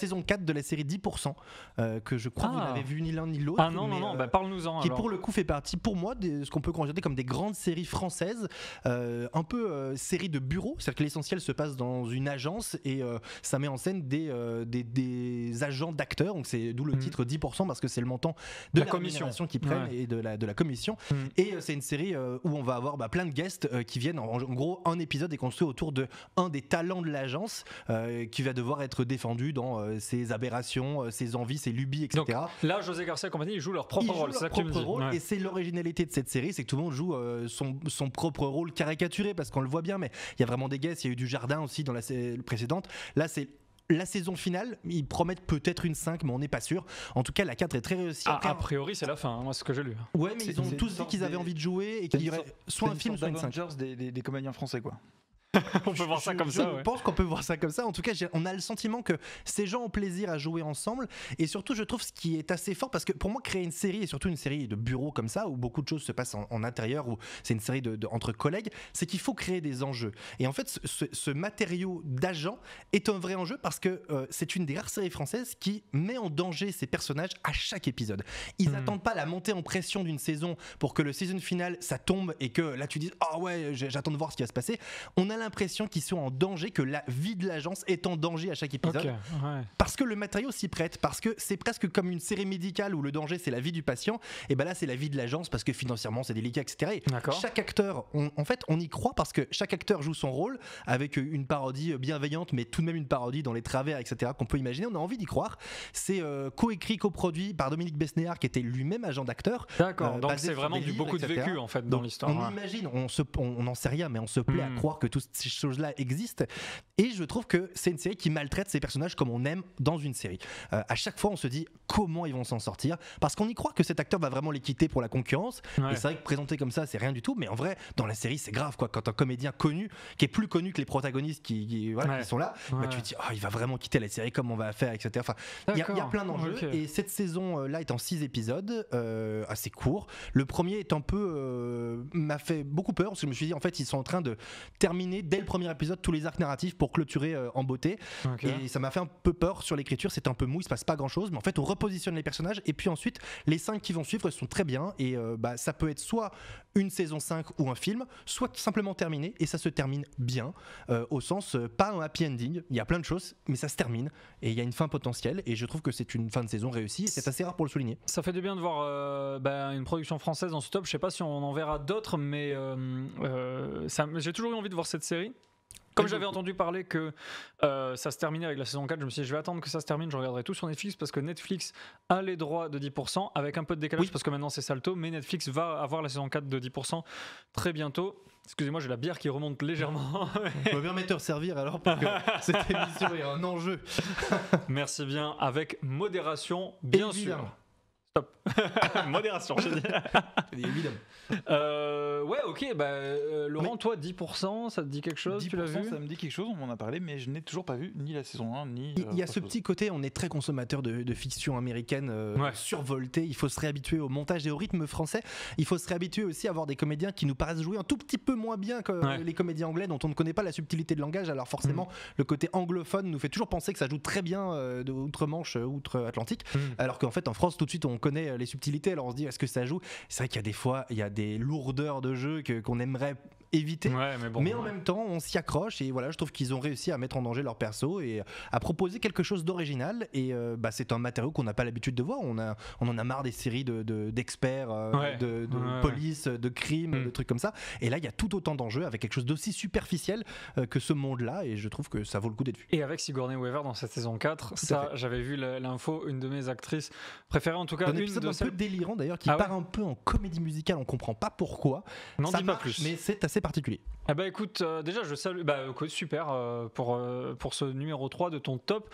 saison 4 de la série 10%, euh, que je crois que vous ah. n'avez vu ni l'un ni l'autre. Ah non, non, non, euh, bah, parle-nous-en. Qui pour le coup fait partie, pour moi, de ce qu'on peut considérer comme des grandes séries françaises, euh, un peu série de bureau, c'est-à-dire que l'essentiel se passe dans une agence et ça met en scène des, des, agents d'acteurs, donc c'est d'où le mm. titre 10% parce que c'est le montant de la, commission qu'ils prennent et de la, de la commission. Mm. Et c'est une série où on va avoir bah, plein de guests qui viennent, en, gros, un épisode est construit autour de un des talents de l'agence qui va devoir être défendu dans euh, ses aberrations, euh, ses envies, ses lubies, etc. Donc, là, José Garcia Compagnie, ils jouent leur propre ils rôle. Leur propre rôle Et c'est l'originalité de cette série, c'est que tout le monde joue euh, son, propre rôle caricaturé, parce qu'on le voit bien, mais il y a vraiment des guests, il y a eu du jardin aussi dans la précédente. Là, c'est la saison finale, ils promettent peut-être une 5, mais on n'est pas sûr. En tout cas, la 4 est très réussie. Ah, a priori, c'est la fin, hein, moi, ce que j'ai lu. Ouais, mais ils ont tous dit qu'ils avaient envie de jouer et qu'il y aurait soit un film, soit une 5. Des, des, des comédiens français, quoi. on peut voir ça comme ça. Je pense qu'on peut voir ça comme ça. En tout cas, on a le sentiment que ces gens ont plaisir à jouer ensemble. Et surtout, je trouve ce qui est assez fort parce que pour moi, créer une série et surtout une série de bureaux comme ça où beaucoup de choses se passent en, intérieur où c'est une série de, entre collègues, c'est qu'il faut créer des enjeux. Et en fait, ce, matériau d'agent est un vrai enjeu parce que euh, c'est une des rares séries françaises qui met en danger ces personnages à chaque épisode. Ils n'attendent hmm. pas la montée en pression d'une saison pour que le season final ça tombe et que là tu dis ah ouais j'attends de voir ce qui va se passer. On a l'impression qu'ils sont en danger, que la vie de l'agence est en danger à chaque épisode. Parce que le matériau s'y prête, parce que c'est presque comme une série médicale où le danger c'est la vie du patient, et ben là c'est la vie de l'agence parce que financièrement c'est délicat, etc. chaque acteur, en fait, on y croit parce que chaque acteur joue son rôle avec une parodie bienveillante, mais tout de même une parodie dans les travers, etc. qu'on peut imaginer. On a envie d'y croire. C'est euh, co-écrit, co-produit par Dominique Besnéard qui était lui-même agent d'acteur. D'accord, euh, donc c'est vraiment du beaucoup de vécu en fait dans l'histoire. On, imagine, on n'en on, sait rien, mais on se plaît à hmm. croire que tout, ces choses-là existent. Et je trouve que c'est une série qui maltraite ses personnages comme on aime dans une série. Euh, à chaque fois, on se dit comment ils vont s'en sortir, parce qu'on y croit que cet acteur va vraiment les quitter pour la concurrence. Et c'est vrai que présenté comme ça, c'est rien du tout, mais en vrai, dans la série, c'est grave quoi. Quand un comédien connu, qui est plus connu que les protagonistes qui, sont là, bah, tu te dis, oh, il va vraiment quitter la série, comment on va faire, etc. Enfin, il y, a plein d'enjeux. Et cette saison-là est en 6 épisodes, euh, assez court. Le premier est un peu. Euh, m'a fait beaucoup peur, parce que je me suis dit, en fait, ils sont en train de terminer dès le premier épisode tous les arcs narratifs pour clôturer euh, en beauté. Et ça m'a fait un peu peur sur l'écriture, c'était un peu mou, il se passe pas grand chose, mais en fait on repositionne les personnages et puis ensuite les cinq qui vont suivre sont très bien et euh, bah, ça peut être soit une saison 5 ou un film, soit simplement terminé et ça se termine bien, euh, au sens pas un happy ending, il y a plein de choses, mais ça se termine et il y a une fin potentielle et je trouve que c'est une fin de saison réussie et c'est assez rare pour le souligner. Ça fait du bien de voir bah, une production française dans ce top, je sais pas si on en verra d'autres, mais j'ai toujours eu envie de voir cette série. Comme j'avais entendu parler que euh, ça se terminait avec la saison 4, je me suis dit je vais attendre que ça se termine, je regarderai tout sur Netflix parce que Netflix a les droits de 10% avec un peu de décalage parce que maintenant c'est Salto, mais Netflix va avoir la saison 4 de 10% très bientôt. Excusez-moi, j'ai la bière qui remonte légèrement. On va bien mettre servir alors pour cette émission un enjeu. Merci bien, avec modération, bien sûr. Stop. Modération, je dis. évidemment. Euh, ouais, ok, bah, euh, Laurent, toi, 10%, ça te dit quelque chose Tu l'as vu Ça me dit quelque chose, on m'en a parlé, mais je n'ai toujours pas vu ni la saison 1, ni. Euh, il y a ce petit côté, on est très consommateur de, fiction américaine survoltée, il faut se réhabituer au montage et au rythme français, il faut se réhabituer aussi à avoir des comédiens qui nous paraissent jouer un tout petit peu moins bien que les comédiens anglais dont on ne connaît pas la subtilité de langage, alors forcément, mm. le côté anglophone nous fait toujours penser que ça joue très bien de outre-Manche, outre-Atlantique, mm. alors qu'en fait, en France, tout de suite, on connaît les subtilités. Alors on se dit, est-ce que ça joue C'est vrai qu'il y a des fois, il y a des lourdeurs de jeu qu'on aimerait éviter. mais, en même temps, on s'y accroche et voilà, je trouve qu'ils ont réussi à mettre en danger leur perso et à proposer quelque chose d'original. Et euh, bah, c'est un matériau qu'on n'a pas l'habitude de voir. On, a, on en a marre des séries d'experts, de, de, euh, de, police, de crimes, mm. de trucs comme ça. Et là, il y a tout autant d'enjeux avec quelque chose d'aussi superficiel euh, que ce monde-là. Et je trouve que ça vaut le coup d'être vu. Et avec Sigourney Weaver dans cette saison 4, ça, j'avais vu l'info, une de mes actrices préférées, en tout cas. Un une épisode un peu délirant d'ailleurs, qui ah part un peu en comédie musicale. On comprend pas pourquoi. N'en marche, Mais c'est assez particulier. Ah bah écoute, euh, déjà je salue, bah, super euh, pour, euh, pour ce numéro 3 de ton top.